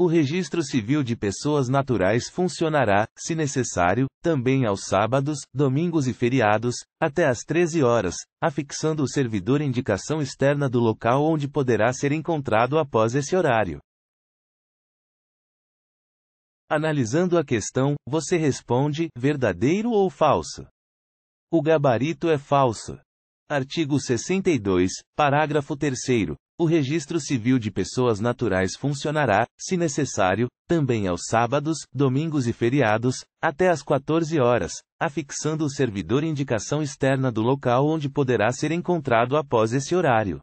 O registro civil de pessoas naturais funcionará, se necessário, também aos sábados, domingos e feriados, até às 13 horas, afixando o servidor indicação externa do local onde poderá ser encontrado após esse horário. Analisando a questão, você responde: verdadeiro ou falso? O gabarito é falso. Artigo 62, parágrafo 3. O registro civil de pessoas naturais funcionará, se necessário, também aos sábados, domingos e feriados, até às 14 horas, afixando o servidor indicação externa do local onde poderá ser encontrado após esse horário.